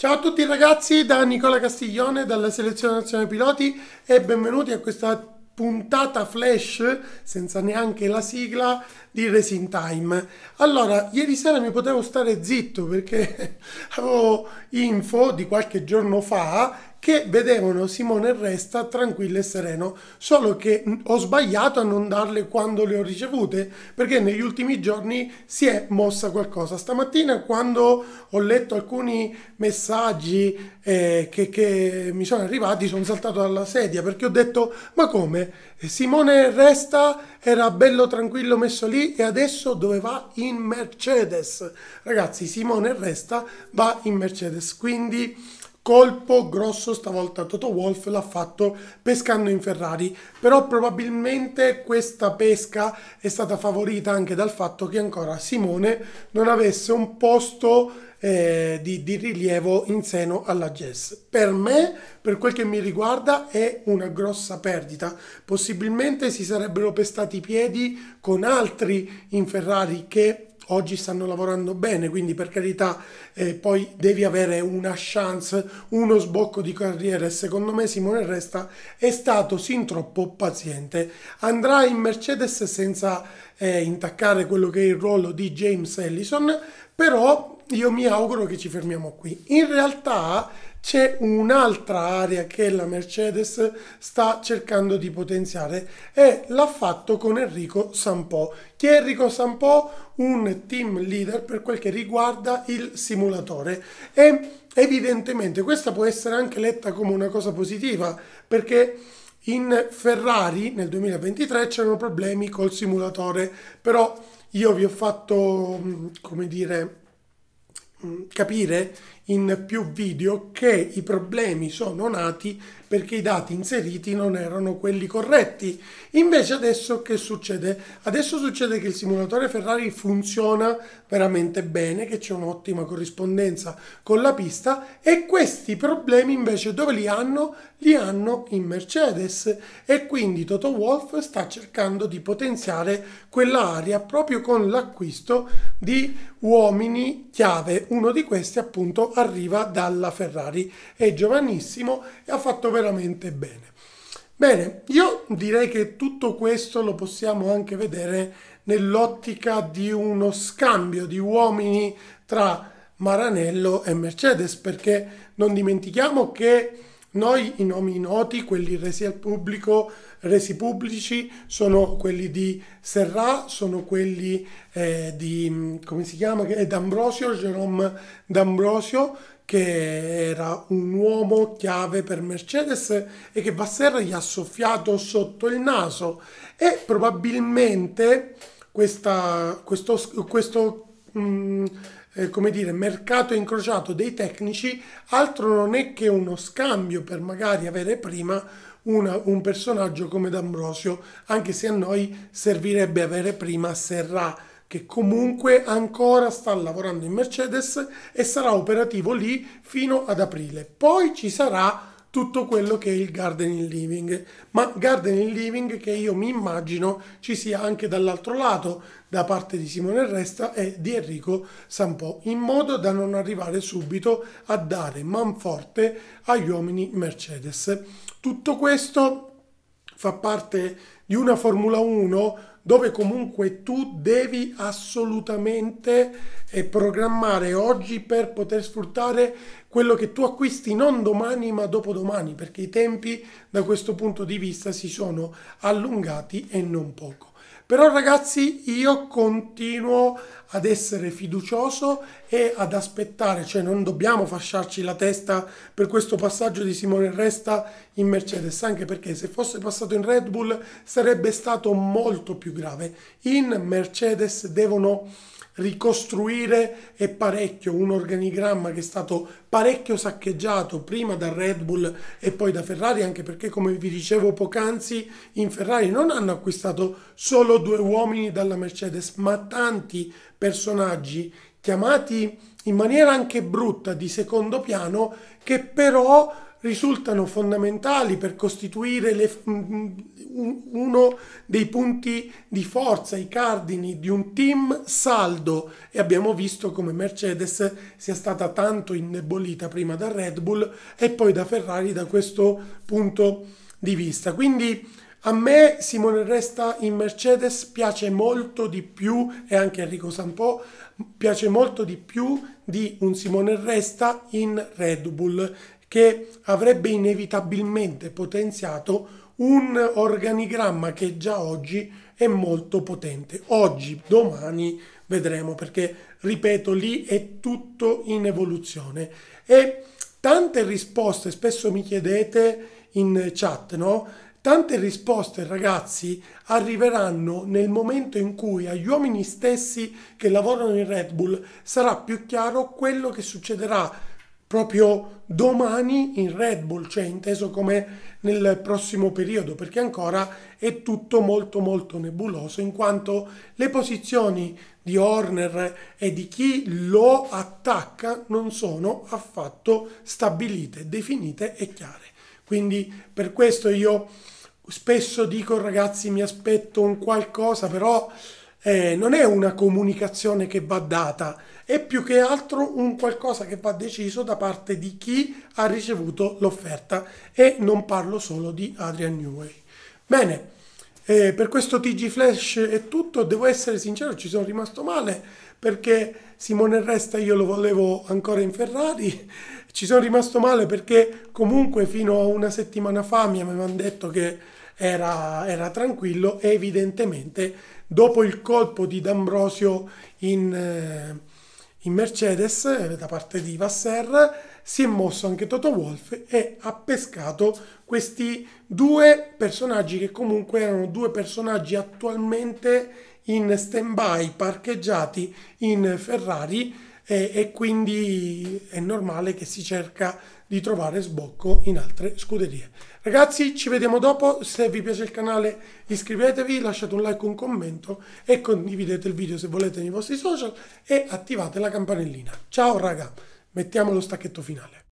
Ciao a tutti ragazzi da Nicola Castiglione dalla selezione nazionale piloti e benvenuti a questa puntata flash senza neanche la sigla di Racing Time. Allora, ieri sera mi potevo stare zitto perché avevo info di qualche giorno fa che vedevano Simone Resta tranquillo e sereno, solo che ho sbagliato a non darle quando le ho ricevute, perché negli ultimi giorni si è mossa qualcosa. Stamattina quando ho letto alcuni messaggi eh, che, che mi sono arrivati, sono saltato dalla sedia perché ho detto ma come? Simone Resta era bello tranquillo messo lì e adesso dove va? In Mercedes. Ragazzi, Simone Resta va in Mercedes, quindi colpo grosso stavolta Toto Wolf l'ha fatto pescando in Ferrari, però probabilmente questa pesca è stata favorita anche dal fatto che ancora Simone non avesse un posto eh, di, di, rilievo in seno alla Jess. Per me, per quel che mi riguarda, è una grossa perdita. Possibilmente si sarebbero pestati i piedi con altri in Ferrari che oggi stanno lavorando bene, quindi per carità eh, poi devi avere una chance, uno sbocco di carriera e secondo me Simone Resta è stato sin troppo paziente. Andrà in Mercedes senza eh, intaccare quello che è il ruolo di James Ellison, però io mi auguro che ci fermiamo qui. In realtà c'è un'altra area che la Mercedes sta cercando di potenziare e l'ha fatto con Enrico Sampo. Che è Enrico Sampo? Un team leader per quel che riguarda il simulatore e evidentemente questa può essere anche letta come una cosa positiva perché in Ferrari nel 2023 c'erano problemi col simulatore, però io vi ho fatto, mm, come dire, capire in più video che i problemi sono nati perché i dati inseriti non erano quelli corretti. Invece adesso che succede? Adesso succede che il simulatore Ferrari funziona veramente bene, che c'è un'ottima corrispondenza con la pista e questi problemi invece dove li hanno? Li hanno in Mercedes e quindi Toto Wolff sta cercando di potenziare quell'area proprio con l'acquisto di uomini chiave. Uno di questi appunto arriva dalla Ferrari. È giovanissimo e ha fatto veramente bene. Bene, io direi che tutto questo lo possiamo anche vedere nell'ottica di uno scambio di uomini tra Maranello e Mercedes, perché non dimentichiamo che noi i nomi noti, quelli resi al pubblico, resi pubblici, sono quelli di Serra, sono quelli eh, di, mm, come si chiama, D'Ambrosio, Jerome D'Ambrosio, che era un uomo chiave per Mercedes e che Vasser gli ha soffiato sotto il naso e probabilmente questa, questo, questo mh, mm, eh, come dire, mercato incrociato dei tecnici altro non è che uno scambio per magari avere prima una, un personaggio come D'Ambrosio, anche se a noi servirebbe avere prima Serra che comunque ancora sta lavorando in Mercedes e sarà operativo lì fino ad aprile. Poi ci sarà tutto quello che è il gardening living, ma gardening living che io mi immagino ci sia anche dall'altro lato, da parte di Simone Resta e di Enrico Sampo, in modo da non arrivare subito a dare manforte agli uomini Mercedes. Tutto questo fa parte di una Formula 1 dove comunque tu devi assolutamente eh, programmare oggi per poter sfruttare quello che tu acquisti non domani ma dopodomani perché i tempi da questo punto di vista si sono allungati e non poco. Però ragazzi io continuo ad essere fiducioso e ad aspettare, cioè non dobbiamo fasciarci la testa per questo passaggio di Simone Resta in Mercedes, anche perché se fosse passato in Red Bull sarebbe stato molto più grave. In Mercedes devono ricostruire è parecchio un organigramma che è stato parecchio saccheggiato prima da Red Bull e poi da Ferrari, anche perché come vi dicevo poc'anzi in Ferrari non hanno acquistato solo due uomini dalla Mercedes, ma tanti personaggi chiamati in maniera anche brutta di secondo piano che però risultano fondamentali per costituire le, uno dei punti di forza, i cardini di un team saldo e abbiamo visto come Mercedes sia stata tanto indebolita prima da Red Bull e poi da Ferrari da questo punto di vista. Quindi a me Simone Resta in Mercedes piace molto di più e anche Enrico Sampo piace molto di più di un Simone Resta in Red Bull che avrebbe inevitabilmente potenziato un organigramma che già oggi è molto potente. Oggi, domani vedremo perché, ripeto, lì è tutto in evoluzione. E tante risposte, spesso mi chiedete in chat, no? Tante risposte, ragazzi, arriveranno nel momento in cui agli uomini stessi che lavorano in Red Bull sarà più chiaro quello che succederà proprio domani in Red Bull, cioè inteso come nel prossimo periodo, perché ancora è tutto molto molto nebuloso in quanto le posizioni di Horner e di chi lo attacca non sono affatto stabilite, definite e chiare. Quindi per questo io spesso dico ragazzi mi aspetto un qualcosa, però eh, non è una comunicazione che va data, è più che altro un qualcosa che va deciso da parte di chi ha ricevuto l'offerta e non parlo solo di Adrian Newey. Bene, eh, per questo TG Flash è tutto, devo essere sincero, ci sono rimasto male perché Simone Resta io lo volevo ancora in Ferrari, ci sono rimasto male perché comunque fino a una settimana fa mi avevano detto che era, era tranquillo e evidentemente dopo il colpo di D'Ambrosio in, eh, in Mercedes eh, da parte di Vassar si è mosso anche Toto Wolf e ha pescato questi due personaggi che comunque erano due personaggi attualmente in stand by parcheggiati in Ferrari e, e, quindi è normale che si cerca di trovare sbocco in altre scuderie. Ragazzi ci vediamo dopo, se vi piace il canale iscrivetevi, lasciate un like, un commento e condividete il video se volete nei vostri social e attivate la campanellina. Ciao raga, mettiamo lo stacchetto finale.